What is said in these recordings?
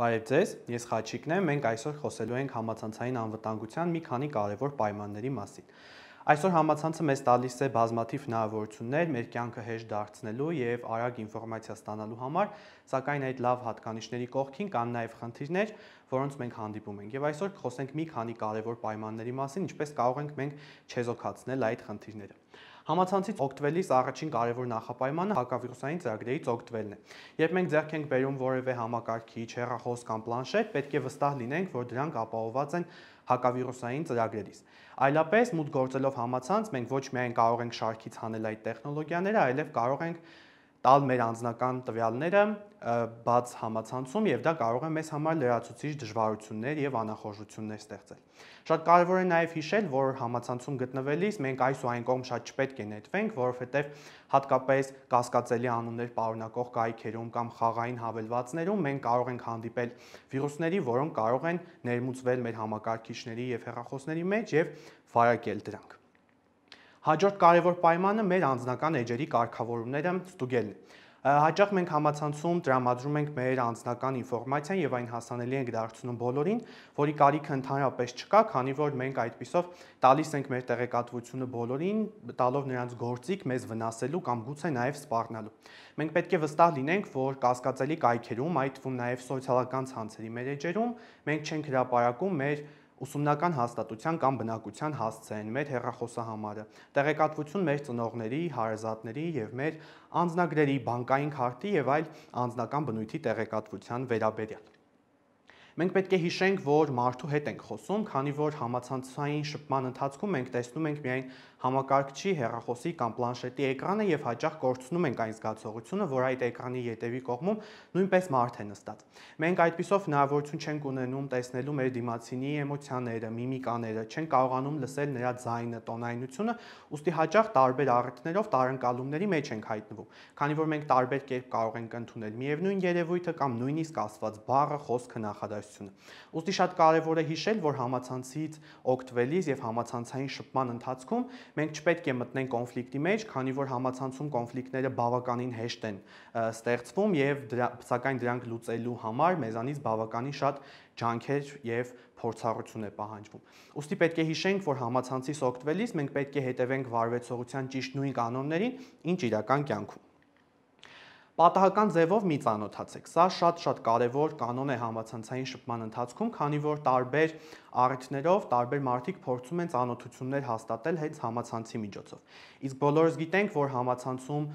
Բարև ձեզ, ես Խաչիկն եմ։ Մենք այսօր խոսելու ենք համացանցային անվտանգության մի քանի կարևոր պայմանների մասին։ Այսօր համացանցը մեզ տալիս է բազմաթիվ հնարավորություններ մեր կյանքը հեշտ դարձնելու եւ արագ ինֆորմացիա ստանալու համար, սակայն այդ լավ հատկանիշների կողքին կան նաեւ խնդիրներ, որոնց մենք հանդիպում ենք։ Եվ այսօր կխոսենք մի քանի կարևոր պայմանների մասին, ինչպես կարող ենք մենք չեզոքացնել այդ խնդիրները։ Համացանցից օգտվելիս առաջին կարևոր նախապայմանը հակավիրուսային ծրագրերից օգտվելն է։ Երբ մենք ձեռք ենք բերում որևէ համակարգիչ, հեռախոս կամ պլանշետ, պետք է վստահ լինենք, որ դրանք ապահովված են հակավիրուսային ծրագրերից։ Այլապես մուտք գործելով համացանց մենք ոչ միայն կարող ենք շարքից հանել այդ տեխնոլոգիաները, այլև կարող ենք տալ մեր անձնական տվյալները բաց համացանցում եւ դա կարող է մեզ համար լրացուցիչ դժվարություններ եւ անախորժություններ ստեղծել։ Շատ կարեւոր է նաեւ հիշել, որ համացանցում գտնվելիս մենք այս ու այն կողմ շատ չպետք է նետվենք, որովհետեւ հատկապես կասկածելի անուններ պարունակող կայքերում կամ խաղային հավելվածներում մենք կարող ենք հանդիպել վիրուսների, որոնք կարող են ներմուծվել մեր համակարգիչների եւ հեռախոսների մեջ եւ վարակել դրանք։ Հաջորդ կարևոր պայմանը մեր անձնական էջերի կարգավորումները ստուգելն է։ Հաճախ մենք համացանցում տրամադրում ենք մեր անձնական ինֆորմացիան եւ այն հասանելի ենք դարձնում բոլորին, որի կարիքը ընդհանրապես չկա, քանի որ մենք այդպիսով տալիս ենք մեր տեղեկատվությունը բոլորին, տալով նրանց գործիք մեզ վնասելու կամ գուցե նաեւ սպառնալու։ Մենք պետք է վստահ լինենք, որ կասկածելի կայքերում, այդ թվում նաեւ սոցիալական ցանցերի մեր էջերում, մենք չենք հրապարակում մեր ուսումնական հաստատության կամ բնակության հասցեն մեր հեռախոսահամարը, տեղեկատվություն մեր ծնողների, հարազատների եւ մեր անձնագրերի, բանկային քարտի եւ այլ անձնական բնույթի տեղեկատվության վերաբերյալ։ Մենք պետք է հիշենք, որ մարդու հետ ենք խոսում, քանի որ համացանցային շփման ընթացքում մենք տեսնում ենք միայն համակարգչի, հեռախոսի կամ պլանշետի էկրանը եւ հաճախ կորցնում ենք այն զգացողությունը, որ այդ էկրանի յետևի կողմում նույնպես մարդ է նստած։ Մենք այդպիսով հնարավորություն չենք ունենում տեսնելու մեր դիմացինի էմոցիաները, միմիկաները, չեն կարողանում լսել նրա ձայնը, տոնայնությունը, ուստի հաճախ տարբեր առիթներով տարընկալումների մեջ ենք հայտնվում։ Քանի որ մենք տարբեր կերպ կարող ենք ընդունել միևնույն երևույթը կամ նույնիսկ ասված բառը, խոսքը, նախադասությունը։ Ուստի շատ կարեւոր է հիշել, որ համացանցից օգտվելիս եւ համացանցային շփման ընթացքում մենք չպետք է մտնենք կոնֆլիկտի մեջ, քանի որ համացանցում կոնֆլիկտները բավականին հեշտ են ստեղծվում եւ դրա, սակայն դրանք լուծելու համար մեզանից բավականին շատ ջանքեր եւ փորձառություն է պահանջվում։ Ոստի պետք է հիշենք, որ համացանցից օգտվելիս մենք պետք է հետևենք վարվեցողության ճիշտ նույն կանոններին, ինչ իրական կյանքում։ Պատահական ձևով մի ծանոթացեք։ Սա շատ-շատ կարևոր կանոն է համացանցային շփման ընթացքում, քանի որ տարբեր առիթներով տարբեր մարդիկ փորձում են ծանոթություններ հաստատել հենց համացանցի միջոցով։ Իսկ բոլորս գիտենք, որ համացանցում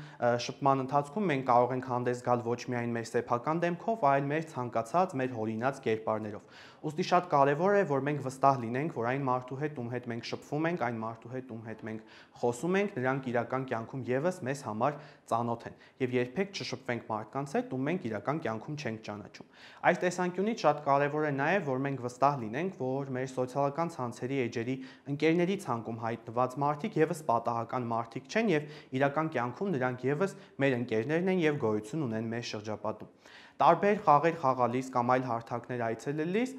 շփման ընթացքում մենք կարող ենք հանդես գալ ոչ միայն մեր սեփական դեմքով, այլ մեր ցանկացած, մեր հորինած կերպարներով։ Ոստի շատ կարևոր է, որ մենք վստահ լինենք, որ այն մարդու հետ, ում հետ մենք շփվում ենք, այն մարդու հետ, ում հետ մենք խոսում ենք, նրանք իրական կյանքում եւս մեզ համար ծանոթ են։ Եվ երբեք չշփվենք մարդկանց հետ, ում մենք իրական կյանքում չենք ճանաչում։ Այս տեսանկյունից շատ կարևոր է նաեւ, որ մենք վստահ լինենք, որ մեր սոցիալական ցանցերի էջերի ընկերների ցանկում հայտնված մարդիկ եւս պատահական մարդիկ չեն եւ իրական կյանքում նրանք եւս մեր ընկերներն են եւ գոյություն ունեն մեր շրջապատում։ Տարբեր խաղեր խաղալիս կամ այլ հարթակներ այցելելիս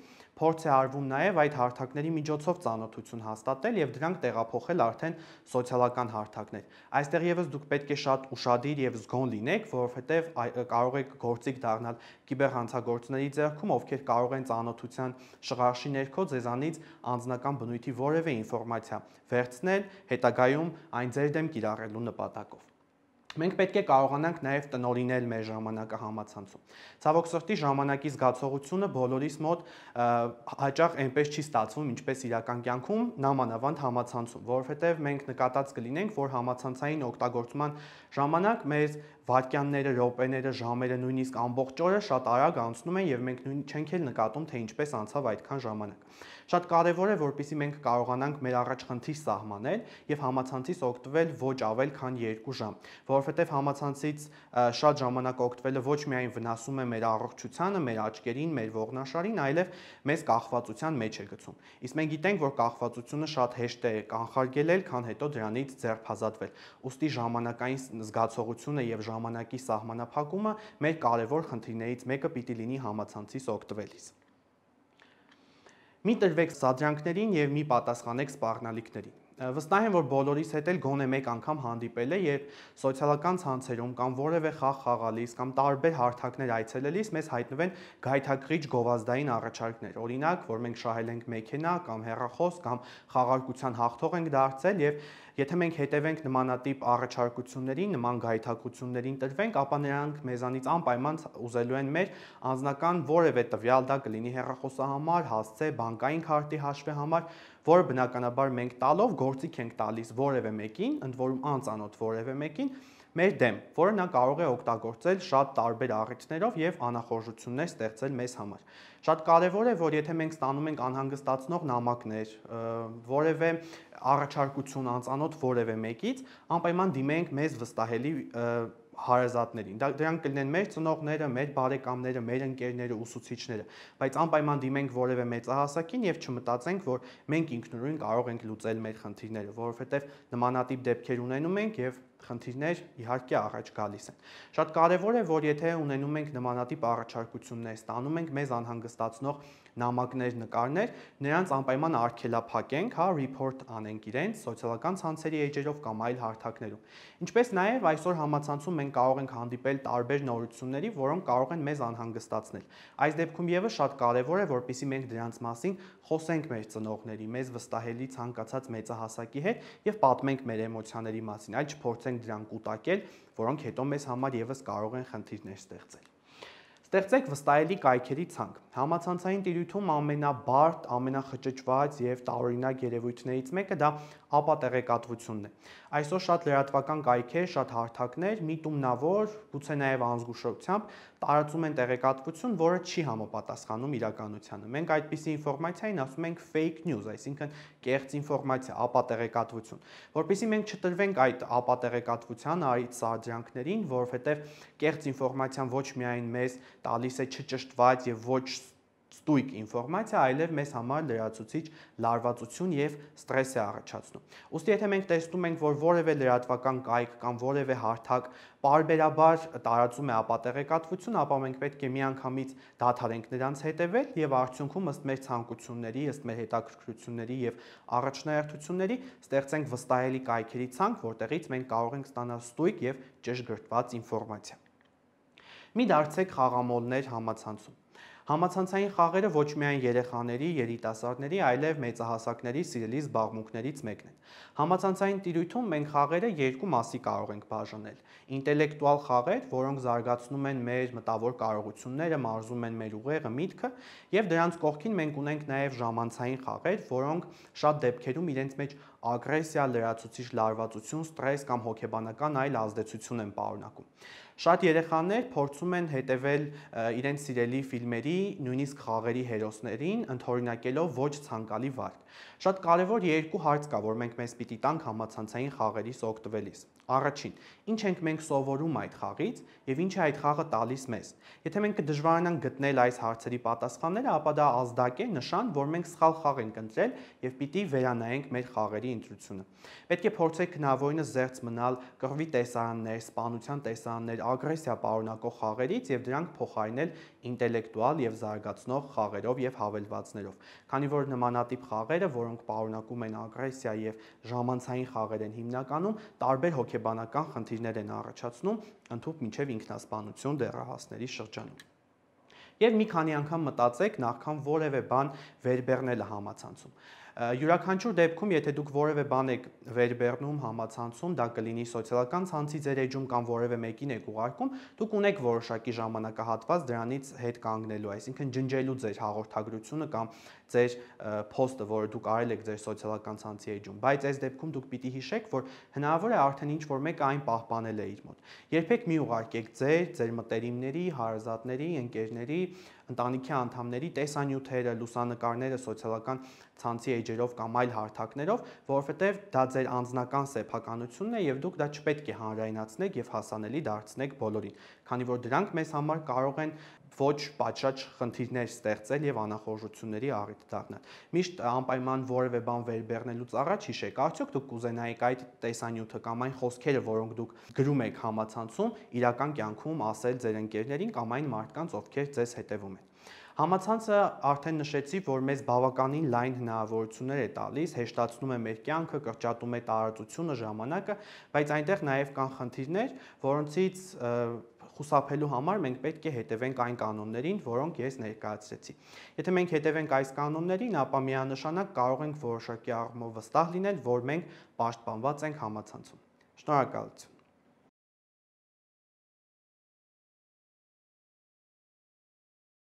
փորձ է արվում նաև այդ հարթակների միջոցով ծանոթություն հաստատել եւ դրանք տեղափոխել արդեն սոցիալական հարթակներ։ Այստեղ եւս դուք պետք է շատ ուրախadir եւ զգոն լինեք, որովհետեւ կարող եք գործիք դառնալ կիբերհանցագործների ձեռքում, ովքեր կարող են ծանոթության շղարշի ներքո ձեզանից անձնական բնույթի որևէ ինֆորմացիա վերցնել հետագայում այն ձեր դեմ կիրառելու նպատակով։ Մենք պետք է կարողանանք նաև տնորինել մեր ժամանակը համացանցում։ Ցավոք սրտի ժամանակի զգացողությունը բոլորիս մոտ հաճախ այնպես չի ստացվում, ինչպես իրական կյանքում նամանավանդ համացանցում, որովհետև մենք նկատած կլինենք, որ համացանցային օգտագործման ժամանակ մեր վայրկյանները, րոպեները, ժամերը նույնիսկ ամբողջ օրը շատ արագ անցնում են եւ մենք նույն չենք էլ նկատում, թե ինչպես անցավ այդքան ժամանակ։ Շատ կարեւոր է, որpիսի մենք կարողանանք մեր առաջ խնդիր սահմանել եւ համացանցից օգտվել ոչ ավել քան 2 ժամ, որ որովհետև համացանցից շատ ժամանակ օգտվելը ոչ միայն վնասում է մեր առողջությանը, մեր աչքերին, մեր ողնաշարին, այլև մեզ կախվածության մեջ է գցում։ Իսկ մենք գիտենք, որ կախվածությունը շատ հեշտ է կանխարգելել, քան հետո դրանից ձերբազատվել։ Ոստի ժամանակային զգացողությունը եւ ժամանակի սահմանափակումը մեր կարևոր խնդիրներից մեկը պիտի լինի համացանցից օգտվելիս։ Մի տրվեք սադրանքներին եւ մի պատասխանեք սպառնալիքներին վստահ եմ, որ բոլորիս հետ էլ գոնե մեկ անգամ հանդիպել է եւ սոցիալական ցանցերում կամ որևէ խաղ խաղալիս կամ տարբեր հարթակներ այցելելիս մեզ հայտնվեն գայթակղիչ գովազդային առաջարկներ։ Օրինակ, որ մենք շահել ենք մեքենա կամ հեռախոս կամ խաղարկության հաղթող ենք դարձել եւ եթե մենք հետևենք նմանատիպ առաջարկություններին, նման գայթակղություններին տրվենք, ապա նրանք մեզանից անպայման ուզելու են մեր անձնական որևէ տվյալ, դա կլինի հեռախոսահամար, հասցե, բանկային քարտի հաշվի համար, որը բնականաբար մենք տալով գործիք ենք տալիս որևէ մեկին, ընդ որում անծանոթ որևէ մեկին, մեր դեմ, որը նա կարող է օգտագործել շատ տարբեր առիթներով եւ անախորժություններ ստեղծել մեզ համար։ Շատ կարեւոր է, որ եթե մենք ստանում ենք անհանգստացնող նամակներ, որևէ առաջարկություն անծանոթ որևէ մեկից, անպայման դիմենք մեզ վստահելի և, հարազատներին։ Դա դրանք կլինեն մեր ծնողները, մեր բարեկամները, մեր ընկերները, ուսուցիչները, բայց անպայման դիմենք որևէ մեծահասակին եւ չմտածենք, որ մենք ինքնուրույն կարող ենք լուծել մեր խնդիրները, որովհետեւ նմանատիպ դեպքեր ունենում ենք եւ խնդիրներ իհարկե առաջ գալիս են։ Շատ կարեւոր է, որ եթե ունենում ենք նմանատիպ առաջարկություններ, ստանում ենք մեզ անհանգստացնող նամակներ, նկարներ, նրանց անպայման արգելափակենք, հա, report անենք իրենց սոցիալական ցանցերի էջերով կամ այլ հարթակներում։ Ինչպես նաև այսօր համացանցում մենք կարող ենք հանդիպել տարբեր նորությունների, որոնք կարող են մեզ անհանգստացնել։ Այս դեպքում եւս շատ կարեւոր է, որպեսզի մենք դրանց մասին խոսենք մեր ծնողների, մեզ վստահելի ցանկացած մեծահասակի հետ եւ պատմենք մեր էմոցիաների մասին, այլ չփորձենք դրան կուտակել, որոնք հետո մեզ համար եւս կարող են խնդիրներ ստեղծել։ Ստեղծեք վստահելի կայքերի ցանկ։ Համացանցային տիրույթում ամենաբարդ, ամենախճճված եւ տարօրինակ երևույթներից մեկը դա ապա տեղեկատվությունն է։ Այսօր շատ լրատվական կայքեր, շատ հարթակներ միտումնավոր, գուցե նաև անզգուշությամբ տարածում են տեղեկատվություն, որը չի համապատասխանում իրականությանը։ Մենք այդպիսի ինֆորմացիային ասում ենք fake news, այսինքն կեղծ ինֆորմացիա, ապա տեղեկատվություն, որովհետեւ մենք չտրվենք այդ ապա տեղեկատվության, այդ սարդրանքներին, որովհետև կեղծ ինֆորմացիան ոչ միայն մեզ տալիս է չճշտված եւ ոչ ստույգ ինֆորմացիա, այլև մեզ համար լրացուցիչ լարվածություն եւ ստրես է առաջացնում։ Ոստի եթե մենք տեսնում ենք, որ որևէ լրատվական կայք կամ որևէ հարթակ parberabar տարածում է ապատեղեկատվություն, ապա մենք պետք է միանգամից դադարենք նրանց հետևել եւ արդյունքում ըստ մեր ցանկությունների, ըստ մեր հետաքրքրությունների եւ առաջնահերթությունների ստեղծենք վստահելի կայքերի ցանկ, որտեղից մենք կարող ենք ստանալ ստույգ եւ ճշգրտված ինֆորմացիա։ Մի դարձեք խաղամոլներ համացանցում։ Համացանցային խաղերը ոչ միայն երեխաների, երիտասարդների, այլև մեծահասակների սիրելի զբաղմունքներից մեկն են։ Համացանցային տիրույթում մենք խաղերը երկու մասի կարող ենք բաժանել։ Ինտելեկտուալ խաղեր, որոնք զարգացնում են մեր մտավոր կարողությունները, մարզում են մեր ուղեղը, միտքը, եւ դրանց կողքին մենք ունենք նաեւ ժամանցային խաղեր, որոնք շատ դեպքերում իրենց մեջ ագրեսիա, լրացուցիչ լարվածություն, ստրես կամ հոգեբանական այլ ազդեցություն են պարունակում։ Շատ երեխաներ փորձում են հետևել իրենց սիրելի ֆիլմերի, նույնիսկ խաղերի հերոսներին, ընդօրինակելով ոչ ցանկալի վարք։ Շատ կարևոր երկու հարց կա, որ մենք մեզ պիտի տանք համացանցային խաղերից օգտվելիս։ Առաջին, ինչ ենք մենք սովորում այդ խաղից եւ ինչ է այդ խաղը տալիս մեզ։ Եթե մենք դժվարանանք գտնել այս հարցերի պատասխանները, ապա դա ազդակ է նշան, որ մենք սխալ խաղ ենք ընտրել եւ պիտի վերանայենք մեր խաղերի ընտրությունը։ Պետք է փորձեք հնարավորինս զերծ մնալ կռվի տեսարաններ, սպանության տեսարաններ, ագրեսիա պարունակող խաղերից եւ դրանք փոխարինել ինտելեկտուալ եւ զարգացնող խաղերով եւ հավելվածներով։ Քանի որ նմանատիպ խաղերը, որոնք պարունակում են ագրեսիա եւ ժամանցային խաղեր են հիմնականում, տարբեր հոգեբանական խնդիրներ են առաջացնում, ընդհանուր մինչև ինքնասպանություն դեռահասների շրջանում։ Եվ մի քանի անգամ մտածեք, նախքան որևէ բան վերբեռնելը համացանցում։ Յուրաքանչյուր դեպքում, եթե դուք որևէ բան եք վերբեռնում, համացանցում, դա կլինի սոցիալական ցանցի ձեր էջում կամ որևէ մեկին եք ուղարկում, դուք ունեք որոշակի ժամանակահատված դրանից հետ կանգնելու, այսինքն ջնջելու ձեր հաղորդագրությունը կամ ձեր post-ը, որը դուք արել եք ձեր սոցիալական ցանցի էջում, բայց այս դեպքում դուք պիտի հիշեք, որ հնարավոր է արդեն ինչ որ մեկը այն պահպանել է իր մոտ։ Երբեք մի ուղարկեք ձեր, ձեր մտերիմների, հարազատների, ընկերների, ընտանիքի անդամների տեսանյութերը, լուսանկարները սոցիալական ցանցի էջերով կամ այլ հարթակներով, որովհետև դա ձեր անձնական սեփականությունն է եւ դուք դա չպետք է հանրայնացնեք եւ հասանելի դարձնեք բոլորին, քանի որ դրանք մեզ համար կարող են ոչ պատշաճ խնդիրներ ստեղծել եւ անախորժությունների առիթ դառնալ։ Միշտ անպայման որևէ բան վերբեռնելուց առաջ հիշեք, արդյոք դուք կուզենայիք այդ տեսանյութը կամ այն խոսքերը, որոնք դուք գրում եք համացանցում, իրական կյանքում ասել ձեր ընկերներին կամ այն մարդկանց, ովքեր ձեզ հետևում են։ Համացանցը արդեն նշեցի, որ մեզ բավականին լայն հնարավորություններ է տալիս, հեշտացնում է մեր կյանքը, կրճատում է տարածությունը, ժամանակը, բայց այնտեղ նաև կան խնդիրներ, որոնցից և, խուսափելու համար մենք պետք է հետևենք այն կանոններին, որոնք ես ներկայացրեցի։ Եթե մենք հետևենք այս կանոններին, ապա միանշանակ կարող ենք որոշակի առումով վստահ լինել, որ մենք պաշտպանված ենք համացանցում։ Շնորհակալություն։